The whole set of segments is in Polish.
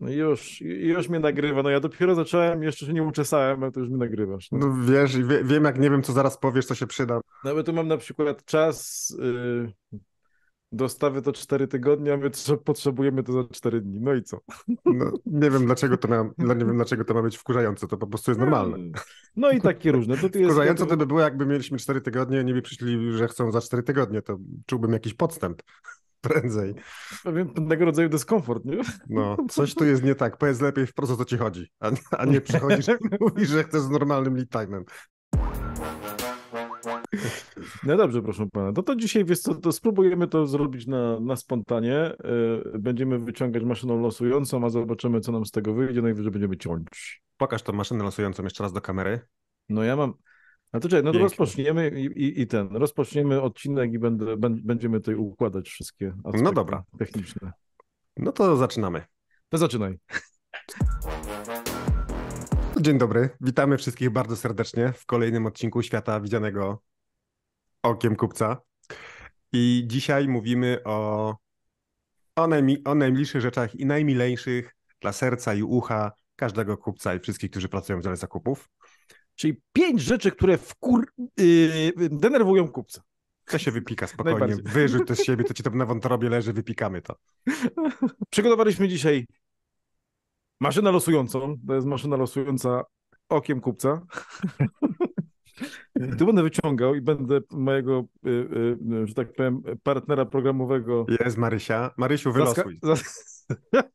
No już, już mnie nagrywa. No ja dopiero zacząłem, jeszcze się nie uczesałem, ale to już mnie nagrywasz. No, no wiesz, wie, wiem jak nie wiem, co zaraz powiesz, to się przyda. No bo tu mam na przykład czas yy, dostawy to 4 tygodnie, a my potrzebujemy to za 4 dni. No i co? No, nie wiem dlaczego to ma, no nie wiem dlaczego to ma być wkurzające, to po prostu jest normalne. Mm. No i takie różne. To wkurzające to by było, jakby mieliśmy 4 tygodnie, a by przyszli, że chcą za 4 tygodnie, to czułbym jakiś podstęp prędzej. Pewien pewnego rodzaju dyskomfort, nie? No, coś tu jest nie tak. Powiedz lepiej wprost, o co ci chodzi, a, a nie przychodzisz i mówisz, że chcesz z normalnym lead time'em. No dobrze, proszę pana. No to dzisiaj wiesz co, to spróbujemy to zrobić na, na spontanie. E, będziemy wyciągać maszyną losującą, a zobaczymy, co nam z tego wyjdzie. Najwyżej no będziemy ciąć. Pokaż tą maszynę losującą jeszcze raz do kamery. No ja mam. A to czekaj, no to rozpoczniemy i, i, i, ten, rozpoczniemy odcinek i będę, będziemy tutaj układać wszystkie no aspekty no dobra. techniczne. No to zaczynamy. To zaczynaj. Dzień dobry, witamy wszystkich bardzo serdecznie w kolejnym odcinku Świata Widzianego Okiem Kupca. I dzisiaj mówimy o, o, najmi, o najmilszych rzeczach i najmilejszych dla serca i ucha każdego kupca i wszystkich, którzy pracują w dziale zakupów. Czyli pięć rzeczy, które Yy, denerwują kupca. To się wypika spokojnie. Wyrzuć to z siebie, to ci to na wątrobie leży, wypikamy to. Przygotowaliśmy dzisiaj maszynę losującą. To jest maszyna losująca okiem kupca. I tu będę wyciągał i będę mojego, y, y, że tak powiem, partnera programowego. Jest Marysia. Marysiu, wylosuj. Zaska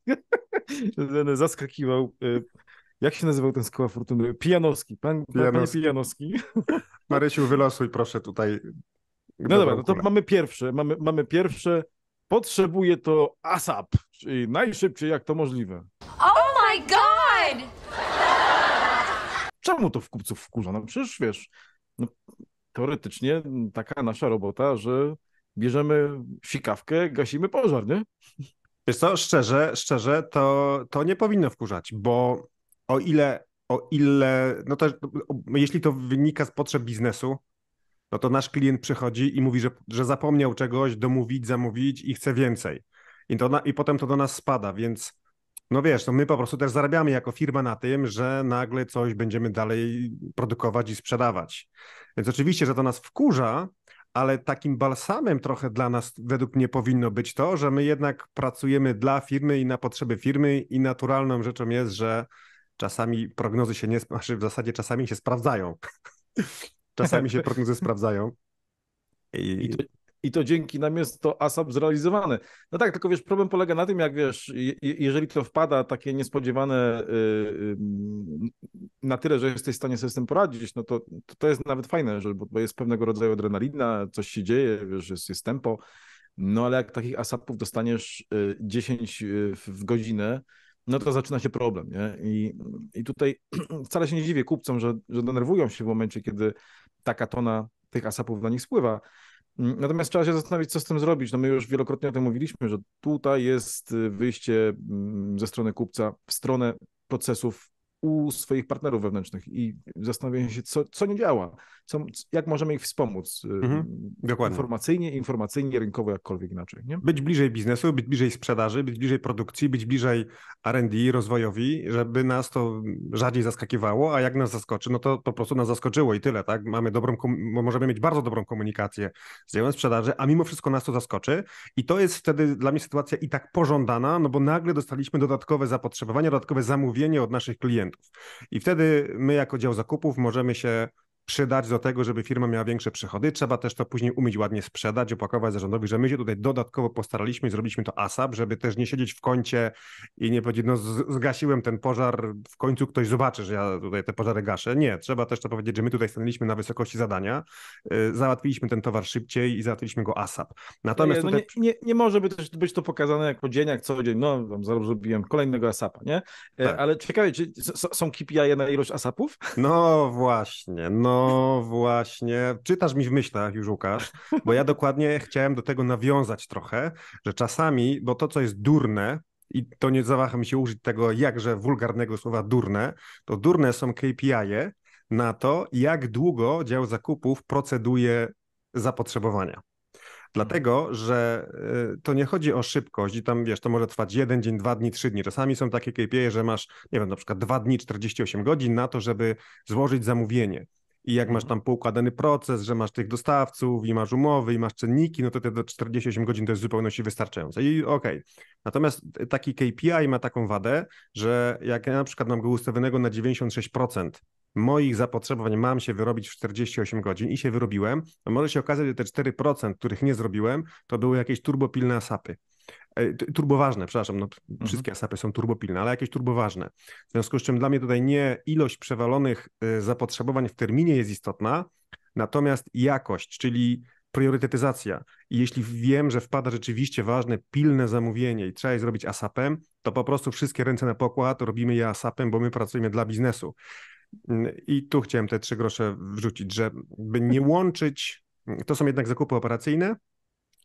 zask zaskakiwał jak się nazywał ten skoła fortuny? Pijanowski. Pan, Pijanowski. Pijanowski. Marysiu, wylosuj proszę tutaj. No dobra, no to mamy pierwsze. Mamy, mamy pierwsze. Potrzebuje to ASAP, czyli najszybciej jak to możliwe. Oh my god! Czemu to w kupców wkurza? No przecież wiesz, no, teoretycznie taka nasza robota, że bierzemy sikawkę, gasimy pożar, nie? Wiesz co, szczerze, szczerze, to, to nie powinno wkurzać, bo o ile, o ile no to, jeśli to wynika z potrzeb biznesu, no to nasz klient przychodzi i mówi, że, że zapomniał czegoś, domówić, zamówić i chce więcej. I, to na, I potem to do nas spada, więc no wiesz, no my po prostu też zarabiamy jako firma na tym, że nagle coś będziemy dalej produkować i sprzedawać. Więc oczywiście, że to nas wkurza, ale takim balsamem trochę dla nas według mnie powinno być to, że my jednak pracujemy dla firmy i na potrzeby firmy i naturalną rzeczą jest, że czasami prognozy się nie, znaczy w zasadzie czasami się sprawdzają. Czasami się prognozy sprawdzają. I... I, to, I, to, dzięki nam jest to ASAP zrealizowane. No tak, tylko wiesz, problem polega na tym, jak wiesz, jeżeli to wpada takie niespodziewane y, y, na tyle, że jesteś w stanie sobie z tym poradzić, no to to, to jest nawet fajne, że, bo jest pewnego rodzaju adrenalina, coś się dzieje, wiesz, jest, jest tempo. No ale jak takich asapów dostaniesz 10 y, w godzinę, no to zaczyna się problem. Nie? I, I tutaj wcale się nie dziwię kupcom, że, że denerwują się w momencie, kiedy taka tona tych asapów na nich spływa. Mm, natomiast trzeba się zastanowić, co z tym zrobić. No my już wielokrotnie o tym mówiliśmy, że tutaj jest y, wyjście mm, ze strony kupca w stronę procesów u swoich partnerów wewnętrznych i zastanawiają się, co, co nie działa, co, jak możemy ich wspomóc y, mhm, informacyjnie, informacyjnie, rynkowo, jakkolwiek inaczej. Nie? Być bliżej biznesu, być bliżej sprzedaży, być bliżej produkcji, być bliżej R&D, rozwojowi, żeby nas to rzadziej zaskakiwało, a jak nas zaskoczy, no to po prostu nas zaskoczyło i tyle, tak? Mamy dobrą, możemy mieć bardzo dobrą komunikację z działem sprzedaży, a mimo wszystko nas to zaskoczy i to jest wtedy dla mnie sytuacja i tak pożądana, no bo nagle dostaliśmy dodatkowe zapotrzebowanie, dodatkowe zamówienie od naszych klientów klientów. I wtedy my jako dział zakupów możemy się przydać do tego, żeby firma miała większe przychody. Trzeba też to później umieć ładnie sprzedać, opakować zarządowi, że my się tutaj dodatkowo postaraliśmy i zrobiliśmy to ASAP, żeby też nie siedzieć w kącie i nie powiedzieć, no zgasiłem ten pożar, w końcu ktoś zobaczy, że ja tutaj te pożary gaszę. Nie, trzeba też to powiedzieć, że my tutaj stanęliśmy na wysokości zadania, y, załatwiliśmy ten towar szybciej i załatwiliśmy go ASAP. Natomiast no tutaj... nie, nie, nie, może być, być to pokazane jako dzień, jak co dzień, no zrobiłem kolejnego ASAPa, nie? E, tak. Ale ciekawie, czy są KPI na ilość ASAPów? No właśnie, no no właśnie, czytasz mi w myślach już Łukasz, bo ja dokładnie chciałem do tego nawiązać trochę, że czasami, bo to co jest durne, i to nie zawaham się użyć tego jakże wulgarnego słowa durne, to durne są KPI -e na to, jak długo dział zakupów proceduje zapotrzebowania. Dlatego, że y, to nie chodzi o szybkość i tam, wiesz, to może trwać jeden dzień, dwa dni, trzy dni. Czasami są takie KPI, że masz, nie wiem, na przykład dwa dni, 48 godzin na to, żeby złożyć zamówienie i jak masz tam poukładany proces, że masz tych dostawców i masz umowy i masz czynniki, no to te do 48 godzin to jest w zupełności wystarczające i okej. Okay. Natomiast taki KPI ma taką wadę, że jak ja na przykład mam go ustawionego na 96%, moich zapotrzebowań mam się wyrobić w 48 godzin i się wyrobiłem, to może się okazać, że te 4%, których nie zrobiłem, to były jakieś turbopilne asapy. E, turboważne, przepraszam, no, mhm. wszystkie asapy są turbopilne, ale jakieś turboważne. W związku z czym dla mnie tutaj nie ilość przewalonych e, zapotrzebowań w terminie jest istotna, natomiast jakość, czyli priorytetyzacja. I jeśli wiem, że wpada rzeczywiście ważne, pilne zamówienie i trzeba je zrobić asapem, to po prostu wszystkie ręce na pokład robimy je asapem, bo my pracujemy dla biznesu. Mm, I tu chciałem te trzy grosze wrzucić, żeby nie łączyć, to są jednak zakupy operacyjne,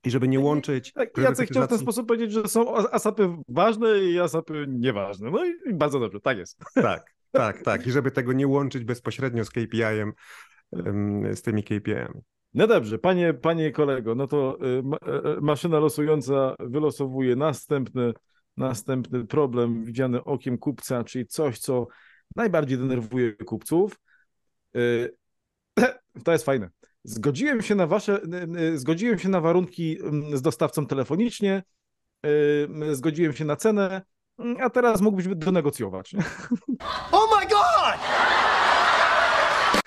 i żeby nie łączyć. Tak, chcę chciał w ten sposób powiedzieć, że są asapy ważne i asapy nieważne. No i bardzo dobrze, tak jest. Tak, tak, tak. I żeby tego nie łączyć bezpośrednio z KPI-em, z tymi KPI-ami. No dobrze, panie, panie kolego, no to y, y, y, maszyna losująca wylosowuje następny, następny problem widziany okiem kupca, czyli coś, co najbardziej denerwuje kupców. To jest fajne. Zgodziłem się na wasze, zgodziłem się na warunki z dostawcą telefonicznie, zgodziłem się na cenę, mm, a teraz mógłbyś donegocjować. Oh my god!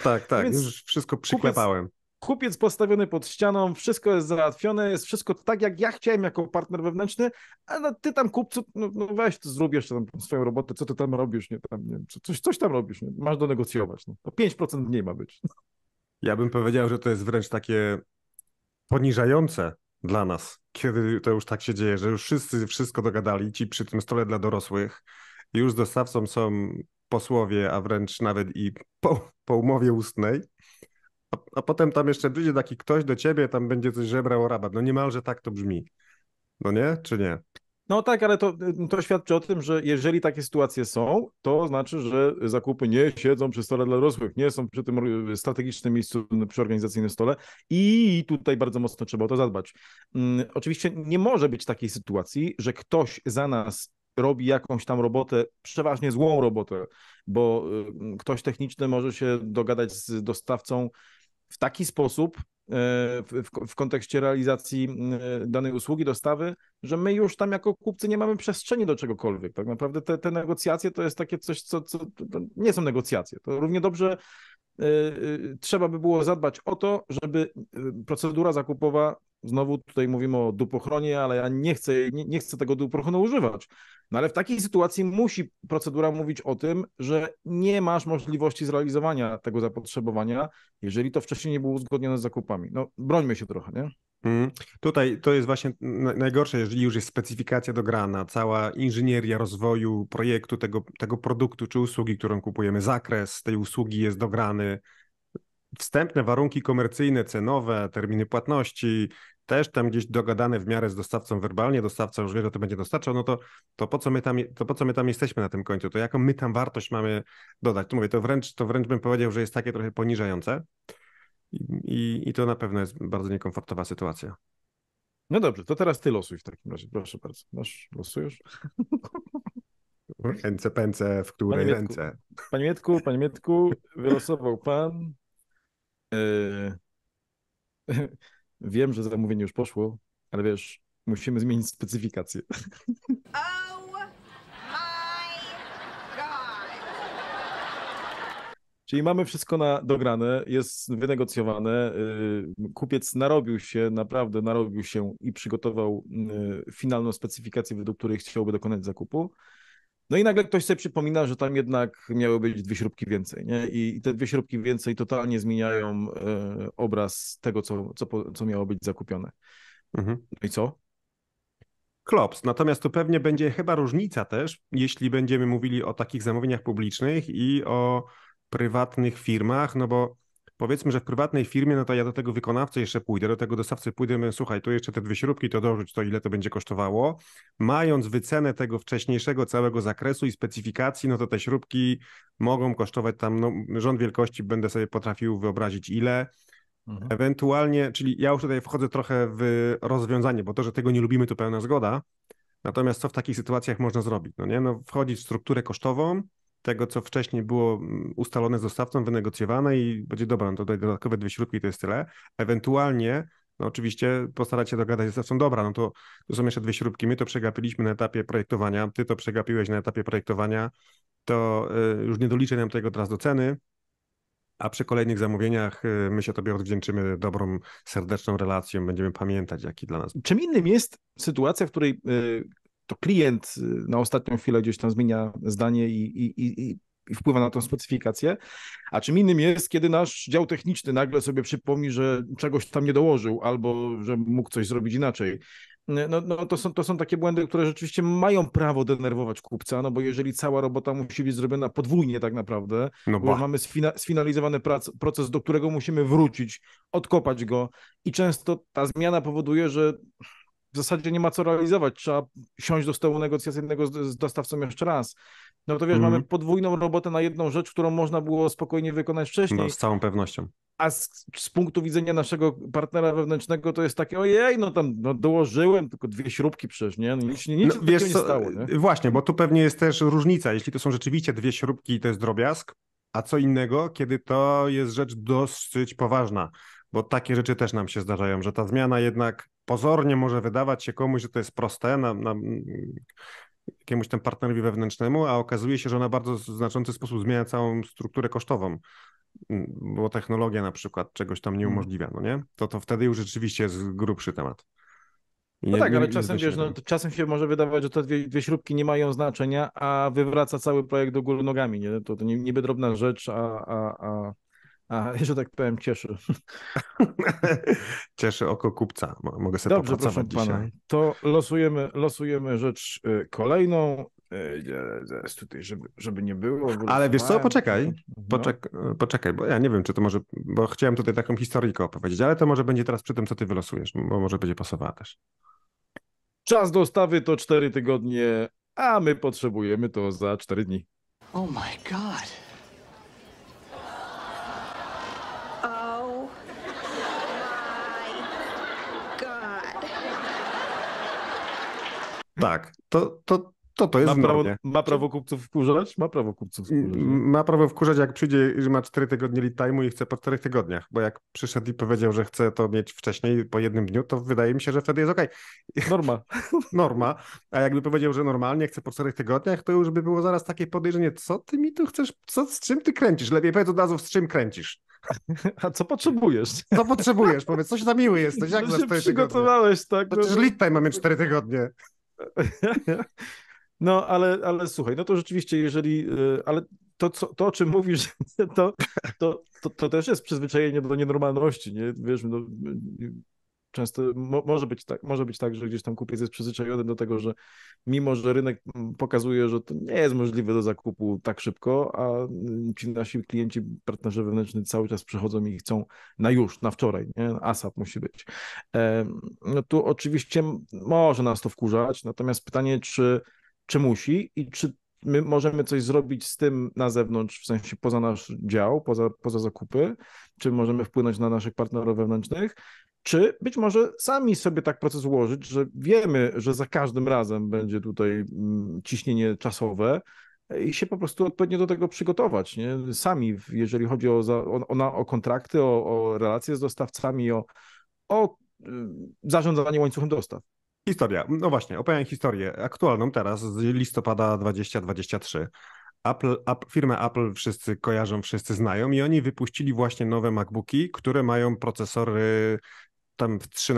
Tak, tak, Więc już wszystko przyklepałem. Kupiec, kupiec postawiony pod ścianą, wszystko jest załatwione, jest wszystko tak, jak ja chciałem jako partner wewnętrzny, a no, ty tam kupcu, no, no weź to zrób jeszcze tam swoją robotę, co ty tam robisz, nie, tam, nie, coś, coś tam robisz, nie, masz donegocjować, no. to 5% mniej ma być. Ja bym powiedział, że to jest wręcz takie poniżające dla nas, kiedy to już tak się dzieje, że już wszyscy wszystko dogadali, ci przy tym stole dla dorosłych, już dostawcą są posłowie, a wręcz nawet i po, po umowie ustnej, a, a, potem tam jeszcze przyjdzie taki ktoś do ciebie, tam będzie coś żebrał o rabat. No niemalże tak to brzmi. No nie? Czy nie? No tak, ale to, y, to świadczy o tym, że jeżeli takie sytuacje są, to znaczy, że zakupy nie siedzą przy stole dla dorosłych, nie są przy tym strategicznym miejscu, y, przy organizacyjnym stole i tutaj bardzo mocno trzeba o to zadbać. Mm, oczywiście nie może być takiej sytuacji, że ktoś za nas robi jakąś tam robotę, przeważnie złą robotę, bo y, ktoś techniczny może się dogadać z dostawcą w taki sposób, E, w, w kontekście realizacji e, danej usługi, dostawy, że my już tam jako kupcy nie mamy przestrzeni do czegokolwiek. Tak naprawdę te, te negocjacje to jest takie coś, co, co nie są negocjacje. To równie dobrze Y, y, trzeba by było zadbać o to, żeby y, procedura zakupowa, znowu tutaj mówimy o dupochronie, ale ja nie chcę, nie, nie chcę tego dupochron używać. No ale w takiej sytuacji musi procedura mówić o tym, że nie masz możliwości zrealizowania tego zapotrzebowania, jeżeli to wcześniej nie było uzgodnione z zakupami. No brońmy się trochę, nie? Mm. Tutaj to jest właśnie najgorsze, jeżeli już jest specyfikacja dograna, cała inżynieria rozwoju projektu, tego, tego produktu czy usługi, którą kupujemy, zakres tej usługi jest dograny, wstępne warunki komercyjne, cenowe, terminy płatności, też tam gdzieś dogadane w miarę z dostawcą werbalnie, dostawca już wie, że to będzie dostarczał, no to, to, po co my tam, to po co my tam jesteśmy na tym końcu, to jaką my tam wartość mamy dodać? To mówię, to wręcz, to wręcz bym powiedział, że jest takie trochę poniżające. I, I to na pewno jest bardzo niekomfortowa sytuacja. No dobrze, to teraz ty losuj w takim razie, proszę bardzo. Masz, losujesz? Ręce, pęce, w której panie Mietku, ręce? Panie Mietku, panie Mietku, wylosował pan. E, wiem, że zamówienie już poszło, ale wiesz, musimy zmienić specyfikację. Oh, Czyli mamy wszystko na, dograne, jest wynegocjowane. Y, kupiec narobił się, naprawdę narobił się i przygotował y, finalną specyfikację, według której chciałby dokonać zakupu. No i nagle ktoś sobie przypomina, że tam jednak miały być dwie śrubki więcej, nie? I, te dwie śrubki więcej totalnie zmieniają y, obraz tego, co, co, co miało być zakupione. Mhm. No i co? Klops. Natomiast tu pewnie będzie chyba różnica też, jeśli będziemy mówili o takich zamówieniach publicznych i o prywatnych firmach, no bo powiedzmy, że w prywatnej firmie, no to ja do tego wykonawcy jeszcze pójdę, do tego dostawcy pójdę, mówię, słuchaj, tu jeszcze te dwie śrubki, to dorzuć to, ile to będzie kosztowało. Mając wycenę tego wcześniejszego całego zakresu i specyfikacji, no to te śrubki mogą kosztować tam, no, rząd wielkości będę sobie potrafił wyobrazić ile. Mhm. Ewentualnie, czyli ja już tutaj wchodzę trochę w rozwiązanie, bo to, że tego nie lubimy, to pełna zgoda. Natomiast co w takich sytuacjach można zrobić? No nie, no wchodzić w strukturę kosztową, tego, co wcześniej było mm, ustalone z dostawcą, wynegocjowane i będzie dobra, no tutaj dodatkowe dwie śrubki to jest tyle. Ewentualnie, no oczywiście postarać się dogadać z dostawcą, dobra, no to tu są jeszcze dwie śrubki, my to przegapiliśmy na etapie projektowania, ty to przegapiłeś na etapie projektowania, to y, już nie doliczę nam tego teraz do ceny, a przy kolejnych zamówieniach y, my się Tobie odwdzięczymy dobrą, serdeczną relacją, będziemy pamiętać, jaki dla nas. Czym innym jest sytuacja, w której y, to klient y, na ostatnią chwilę gdzieś tam zmienia zdanie i, i, i i wpływa na tą specyfikację. A czym innym jest, kiedy nasz dział techniczny nagle sobie przypomni, że czegoś tam nie dołożył albo że mógł coś zrobić inaczej. Y, no, no to, są, to są takie błędy, które rzeczywiście mają prawo denerwować kupca, no bo jeżeli cała robota musi być zrobiona podwójnie tak naprawdę, no bo mamy sfina, sfinalizowany prac, proces, do którego musimy wrócić, odkopać go i często ta zmiana powoduje, że w zasadzie nie ma co realizować. Trzeba siąść do stołu negocjacyjnego z, z dostawcą jeszcze raz. No to wiesz, mm. mamy podwójną robotę na jedną rzecz, którą można było spokojnie wykonać wcześniej. No, z całą pewnością. A z, z, punktu widzenia naszego partnera wewnętrznego to jest takie, ojej, no tam no, dołożyłem tylko dwie śrubki przecież, nie? No, nic, nic no, wiesz, nie stało. Nie? Właśnie, bo tu pewnie jest też różnica. Jeśli to są rzeczywiście dwie śrubki, to jest drobiazg, a co innego, kiedy to jest rzecz dosyć poważna, bo takie rzeczy też nam się zdarzają, że ta zmiana jednak pozornie może wydawać się komuś, że to jest proste na, na jakiemuś tam partnerowi wewnętrznemu, a okazuje się, że ona bardzo znaczący sposób zmienia całą strukturę kosztową, bo technologia na przykład czegoś tam nie mhm. umożliwia, no nie? To, to wtedy już rzeczywiście jest grubszy temat. No nie, tak, no tak, ale czasem, wiesz, no, czasem się może wydawać, że te dwie, dwie, śrubki nie mają znaczenia, a wywraca cały projekt do góry nogami. Nie? To, to niby drobna rzecz, a, a, a, a, że tak powiem, cieszy. cieszy oko kupca. Mogę sobie Dobrze, proszę dzisiaj. pana. To losujemy, losujemy rzecz y, kolejną. Y, y, tutaj, żeby, żeby nie było. Ale wiesz co, poczekaj. Mhm. Poczek no. Poczekaj, bo ja nie wiem, czy to może. Bo chciałem tutaj taką historię opowiedzieć, ale to może będzie teraz przy tym, co ty wylosujesz, bo może będzie pasowała też. Czas dostawy to 4 tygodnie, a my potrzebujemy to za 4 dni. Oh my god. Tak, to, to, to, to jest ma prawo, ma prawo kupców wkurzać? Ma prawo kupców mm, wkurzać. Ma prawo wkurzać, jak przyjdzie, że ma 4 tygodnie lead time'u i chce po 4 tygodniach, bo jak przyszedł i powiedział, że chce to mieć wcześniej po jednym dniu, to wydaje mi się, że wtedy jest okay Norma. Norma. A jakby powiedział, że normalnie chce po 4 tygodniach, to już by było zaraz takie podejrzenie, co ty mi tu chcesz, co, z czym ty kręcisz? Lepiej powiedz od razu, z czym kręcisz. A co potrzebujesz? Co potrzebujesz? Powiedz, coś za miły jesteś, jak to przygotowałeś, tygodnie? tak? Przecież no... lead time mamy 4 tygodnie. No, ale, ale słuchaj, no to rzeczywiście, jeżeli, y, ale to, co, to o czym mówisz, to, to, to, to też jest przyzwyczajenie do nienormalności, nie? Wiesz, no, y, często mo, może, być tak, może być tak, że gdzieś tam kupiec jest przyzwyczajony do tego, że mimo, że rynek mm, pokazuje, że to nie jest możliwe do zakupu tak szybko, a mm, ci nasi klienci, partnerzy wewnętrzni cały czas przychodzą i chcą na już, na wczoraj, nie? ASAP musi być. No tu oczywiście może nas to wkurzać, natomiast pytanie, czy, czy musi i czy my możemy coś zrobić z tym na zewnątrz, w sensie poza nasz dział, poza, poza zakupy, czy możemy wpłynąć na naszych partnerów wewnętrznych, czy być może sami sobie tak proces ułożyć, że wiemy, że za każdym razem będzie tutaj mm, ciśnienie czasowe i się po prostu odpowiednio do tego przygotować. Nie? Sami, jeżeli chodzi o, o, o kontrakty, o, o, relacje z dostawcami, o, o y, zarządzanie łańcuchem dostaw. Historia. No właśnie, opowiem historię aktualną teraz z listopada 2023. Apple, Apple, firmę Apple wszyscy kojarzą, wszyscy znają i oni wypuścili właśnie nowe MacBooki, które mają procesory tam w 3,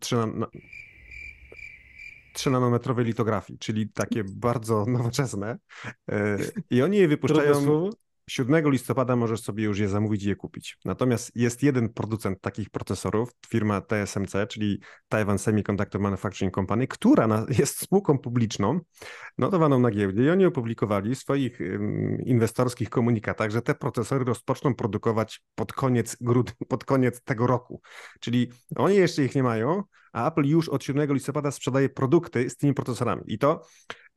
3, na, 3 nanometrowej litografii, czyli takie bardzo nowoczesne. E, I oni je wypuszczają. 7 listopada możesz sobie już je zamówić i je kupić. Natomiast jest jeden producent takich procesorów, firma TSMC, czyli Taiwan Semiconductor Manufacturing Company, która jest spółką publiczną, notowaną na giełdzie i oni opublikowali w swoich inwestorskich komunikatach, że te procesory rozpoczną produkować pod koniec grudnia, pod koniec tego roku. Czyli oni jeszcze ich nie mają, a Apple już od 7 listopada sprzedaje produkty z tymi procesorami. I to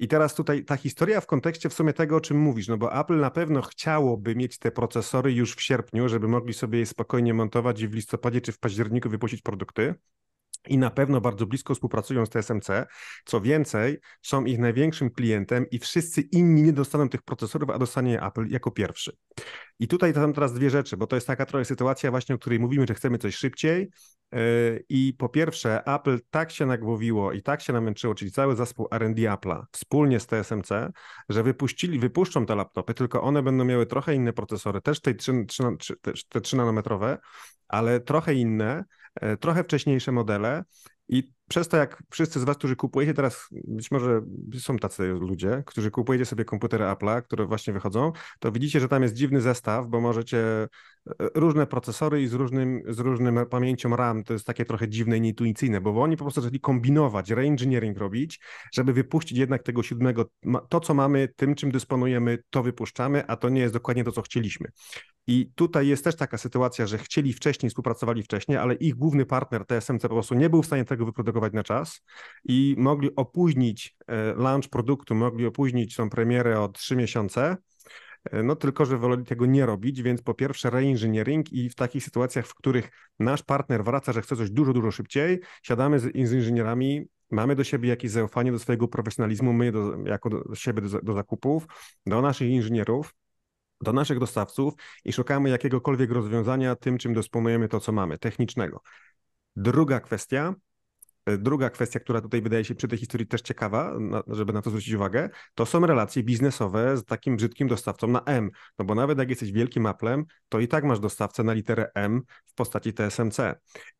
i teraz tutaj ta historia w kontekście w sumie tego, o czym mówisz, no bo Apple na pewno chciałoby mieć te procesory już w sierpniu, żeby mogli sobie je spokojnie montować i w listopadzie czy w październiku wypuścić produkty i na pewno bardzo blisko współpracują z TSMC. Co więcej, są ich największym klientem i wszyscy inni nie dostaną tych procesorów, a dostanie Apple jako pierwszy. I tutaj tam teraz dwie rzeczy, bo to jest taka trochę sytuacja właśnie, o której mówimy, że chcemy coś szybciej yy, i po pierwsze Apple tak się nagłowiło i tak się namęczyło, czyli cały zespół R&D Apple wspólnie z TSMC, że wypuścili, wypuszczą te laptopy, tylko one będą miały trochę inne procesory, też te 3, 3, te 3 nanometrowe, ale trochę inne, E, trochę wcześniejsze modele i przez to, jak wszyscy z Was, którzy kupujecie teraz, być może są tacy ludzie, którzy kupujecie sobie komputery Apple'a, które właśnie wychodzą, to widzicie, że tam jest dziwny zestaw, bo możecie e, różne procesory i z różnym, z różnym pamięcią RAM, to jest takie trochę dziwne i nieintuicyjne, bo oni po prostu zaczęli kombinować, reengineering robić, żeby wypuścić jednak tego siódmego, to co mamy, tym czym dysponujemy, to wypuszczamy, a to nie jest dokładnie to, co chcieliśmy. I tutaj jest też taka sytuacja, że chcieli wcześniej, współpracowali wcześniej, ale ich główny partner TSMC po prostu nie był w stanie tego wyprodukować na czas i mogli opóźnić e, launch produktu, mogli opóźnić tą premierę o trzy miesiące. E, no tylko, że woleli tego nie robić, więc po pierwsze reinżyniering i w takich sytuacjach, w których nasz partner wraca, że chce coś dużo, dużo szybciej, siadamy z, inżynierami, mamy do siebie jakieś zaufanie do swojego profesjonalizmu, my do, jako do siebie do, do zakupów, do naszych inżynierów do naszych dostawców i szukamy jakiegokolwiek rozwiązania tym, czym dysponujemy, to co mamy, technicznego. Druga kwestia, e, druga kwestia, która tutaj wydaje się przy tej historii też ciekawa, żeby na to zwrócić uwagę, to są relacje biznesowe z takim brzydkim dostawcą na M. No bo nawet jak jesteś wielkim Applem, to i tak masz dostawcę na literę M w postaci TSMC.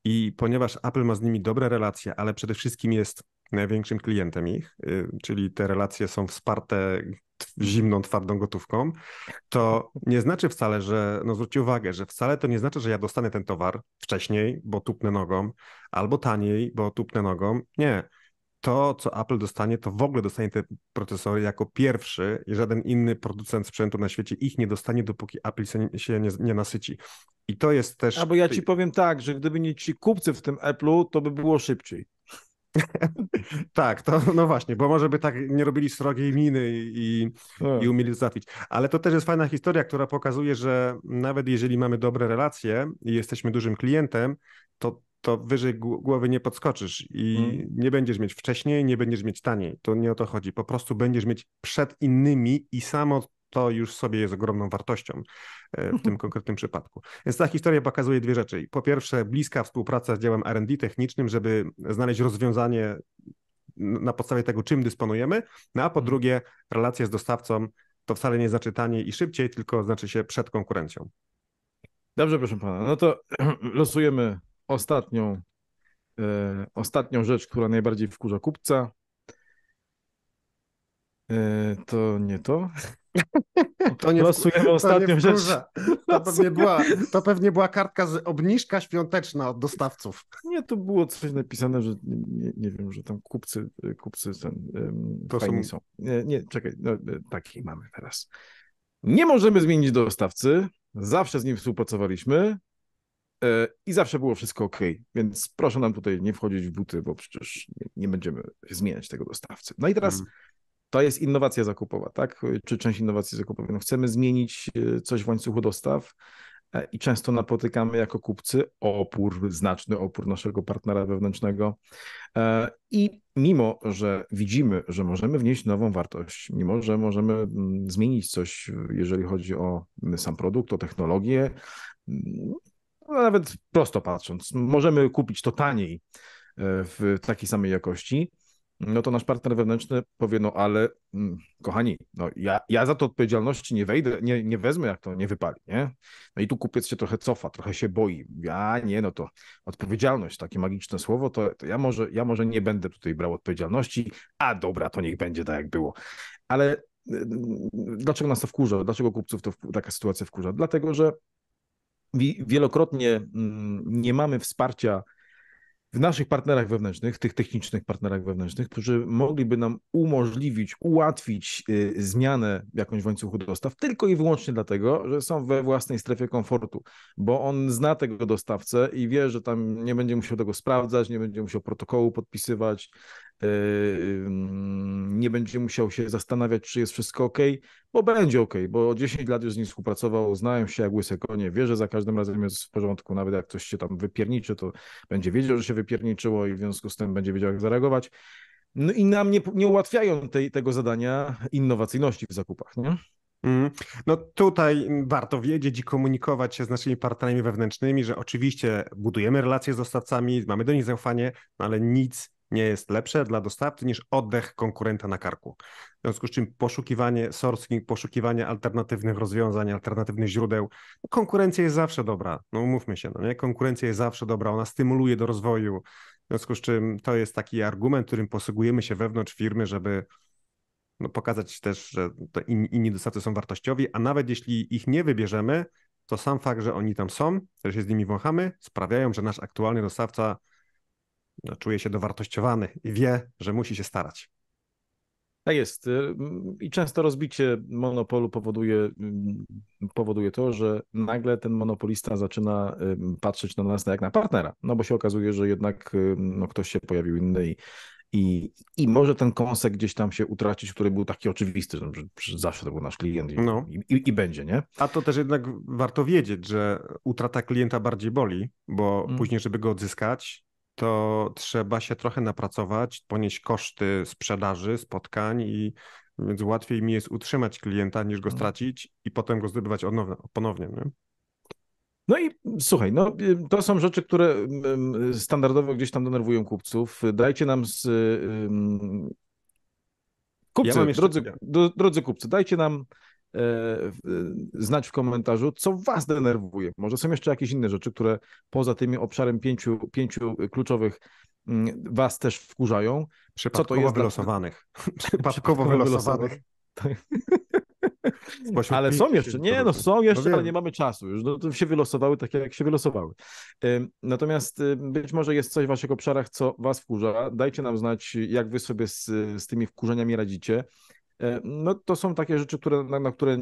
I ponieważ Apple ma z nimi dobre relacje, ale przede wszystkim jest największym klientem ich, y, czyli te relacje są wsparte zimną, twardą gotówką, to nie znaczy wcale, że, no zwróćcie uwagę, że wcale to nie znaczy, że ja dostanę ten towar wcześniej, bo tupnę nogą, albo taniej, bo tupnę nogą. Nie. To, co Apple dostanie, to w ogóle dostanie te procesory jako pierwszy i żaden inny producent sprzętu na świecie ich nie dostanie, dopóki Apple się nie, nie nasyci. I to jest też. Albo ja ci powiem tak, że gdyby nie ci kupcy w tym Apple'u, to by było szybciej. tak, to no właśnie, bo może by tak nie robili srogiej miny i, i, tak. umieli zatwić. Ale to też jest fajna historia, która pokazuje, że nawet jeżeli mamy dobre relacje i jesteśmy dużym klientem, to to wyżej głowy nie podskoczysz i hmm. nie będziesz mieć wcześniej, nie będziesz mieć taniej. To nie o to chodzi. Po prostu będziesz mieć przed innymi i samo to już sobie jest ogromną wartością e, w tym mhm. konkretnym przypadku. Więc ta historia pokazuje dwie rzeczy. Po pierwsze, bliska współpraca z działem RD technicznym, żeby znaleźć rozwiązanie na podstawie tego, czym dysponujemy, no a po mhm. drugie, relacja z dostawcą to wcale nie znaczy taniej i szybciej, tylko znaczy się przed konkurencją. Dobrze, proszę pana. No to losujemy ostatnią, e, ostatnią rzecz, która najbardziej wkurza kupca. E, to nie to. To nie Losujemy to ostatnią nie rzecz. To pewnie, była, to pewnie była kartka z obniżka świąteczna od dostawców. Nie, to było coś napisane, że nie, nie wiem, że tam kupcy, kupcy ten, to fajni są. są. Nie, nie, czekaj, no, e, takiej mamy teraz. Nie możemy zmienić dostawcy, zawsze z nim współpracowaliśmy e, i zawsze było wszystko ok, więc proszę nam tutaj nie wchodzić w buty, bo przecież nie, nie będziemy zmieniać tego dostawcy. No i teraz... Hmm to jest innowacja zakupowa, tak? Czy część innowacji zakupowej. No chcemy zmienić e, coś w łańcuchu dostaw e, i często napotykamy jako kupcy opór, znaczny opór naszego partnera wewnętrznego. E, I mimo, że widzimy, że możemy wnieść nową wartość, mimo, że możemy mm, zmienić coś, jeżeli chodzi o mm, sam produkt, o technologię, mm, nawet prosto patrząc, możemy kupić to taniej w takiej samej jakości, no to nasz partner wewnętrzny powie, no ale mm, kochani, no ja, ja za to odpowiedzialności nie wejdę, nie, nie wezmę, jak to nie wypali, nie? No i tu kupiec się trochę cofa, trochę się boi. Ja nie, no to odpowiedzialność, takie magiczne słowo, to, to ja, może, ja może nie będę tutaj brał odpowiedzialności, a dobra, to niech będzie tak, jak było. Ale y, y, dlaczego nas to wkurza? Dlaczego kupców to taka sytuacja wkurza? Dlatego, że wielokrotnie mm, nie mamy wsparcia w naszych partnerach wewnętrznych, tych technicznych partnerach wewnętrznych, którzy mogliby nam umożliwić, ułatwić y, zmianę jakąś w łańcuchu dostaw, tylko i wyłącznie dlatego, że są we własnej strefie komfortu, bo on zna tego dostawcę i wie, że tam nie będzie musiał tego sprawdzać, nie będzie musiał protokołu podpisywać, Y, nie będzie musiał się zastanawiać, czy jest wszystko ok, bo będzie ok, bo 10 lat już z nim współpracował, znają się jak łyse konie, wie, że za każdym razem jest w porządku, nawet jak ktoś się tam wypierniczy, to będzie wiedział, że się wypierniczyło i w związku z tym będzie wiedział, jak zareagować. No i nam nie, nie ułatwiają tej, tego zadania innowacyjności w zakupach, nie? Mm. No tutaj warto wiedzieć i komunikować się z naszymi partnerami wewnętrznymi, że oczywiście budujemy relacje z dostawcami, mamy do nich zaufanie, no ale nic nie jest lepsze dla dostawcy niż oddech konkurenta na karku. W związku z czym poszukiwanie sourcing, poszukiwanie alternatywnych rozwiązań, alternatywnych źródeł, no konkurencja jest zawsze dobra. No umówmy się, no nie? konkurencja jest zawsze dobra, ona stymuluje do rozwoju. W związku z czym to jest taki argument, którym posługujemy się wewnątrz firmy, żeby no, pokazać też, że in, inni dostawcy są wartościowi, a nawet jeśli ich nie wybierzemy, to sam fakt, że oni tam są, że się z nimi wąchamy, sprawiają, że nasz aktualny dostawca no, czuje się dowartościowany i wie, że musi się starać. Tak jest. Y, I często rozbicie monopolu powoduje, mm, powoduje to, że nagle ten monopolista zaczyna patrzeć na nas jak na partnera, no bo się okazuje, że jednak no, ktoś się pojawił inny i, i, i może ten kąsek gdzieś tam się utracić, który był taki oczywisty, że zawsze to był nasz klient i, no. i, i, będzie, nie? A to też jednak warto wiedzieć, że utrata klienta bardziej boli, bo mm. później, żeby go odzyskać, to trzeba się trochę napracować, ponieść koszty sprzedaży, spotkań i więc łatwiej mi jest utrzymać klienta niż go mm. stracić i potem go zdobywać ponownie. Nie? No i słuchaj, no, y, to są rzeczy, które mm, mm, standardowo gdzieś tam denerwują kupców. Dajcie nam z. Kupcy, ja jeszcze... drodzy, drodzy kupcy, dajcie nam E, znać w komentarzu, co Was denerwuje. Może są jeszcze jakieś inne rzeczy, które poza tymi obszarem pięciu, pięciu kluczowych mm, Was też wkurzają. Przypadkowo co to jest wylosowanych. Przypadkowo wylosowanych. Spośród ale są jeszcze, nie no są no jeszcze, no ale nie mamy czasu już, no to się wylosowały tak jak się wylosowały. Natomiast być może jest coś w waszych obszarach, co was wkurza, dajcie nam znać jak wy sobie z, z tymi wkurzeniami radzicie. E, no to są takie rzeczy, które, na, na które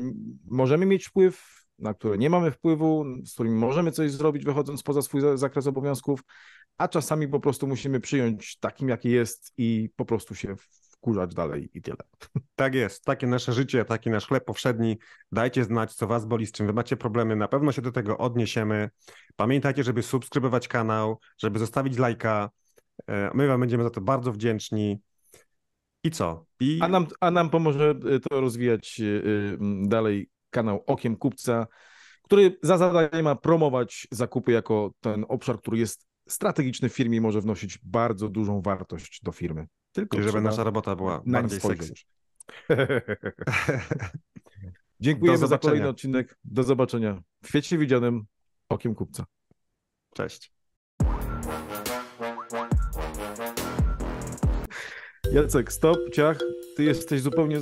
możemy mieć wpływ, na które nie mamy wpływu, z którymi możemy coś zrobić, wychodząc poza swój zakres obowiązków, a czasami po prostu musimy przyjąć takim, jaki jest i po prostu się wkurzać dalej i tyle. Tak jest, takie nasze życie, taki nasz chleb powszedni. Dajcie znać, co was boli, z czym wy macie problemy. Na pewno się do tego odniesiemy. Pamiętajcie, żeby subskrybować kanał, żeby zostawić lajka. E, my wam będziemy za to bardzo wdzięczni. I co? I... A, nam, a nam pomoże y, to rozwijać y, y, dalej kanał Okiem Kupca, który za zadanie ma promować zakupy jako ten obszar, który jest strategiczny w firmie i może wnosić bardzo dużą wartość do firmy. Tylko I żeby nasza robota była bardziej sexy. Dziękujemy za kolejny odcinek. Do zobaczenia. W świecie widzianym okiem kupca. Cześć. Jacek, stop, ciach, ty jesteś zupełnie e,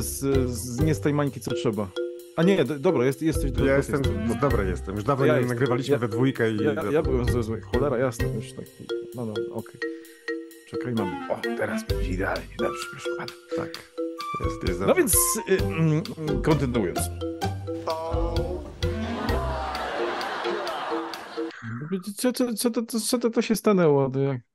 z, z, z nie z tej mańki, co trzeba. A nie, do, dobra, jest, jesteś... Do, ja jestem, No, dobra jestem, już dawno ja nie nagrywaliśmy ja, we dwójkę i... Ja, ja, ja byłem zły, cholera jasne. już tak, no dobra, no, okej. Okay. Czekaj, mam... O, teraz będzie idealnie, dobrze, proszę pana. Tak, jest, jest No więc, y, mm, kontynuując. Co, co, co, to, co to, to się stanęło? No,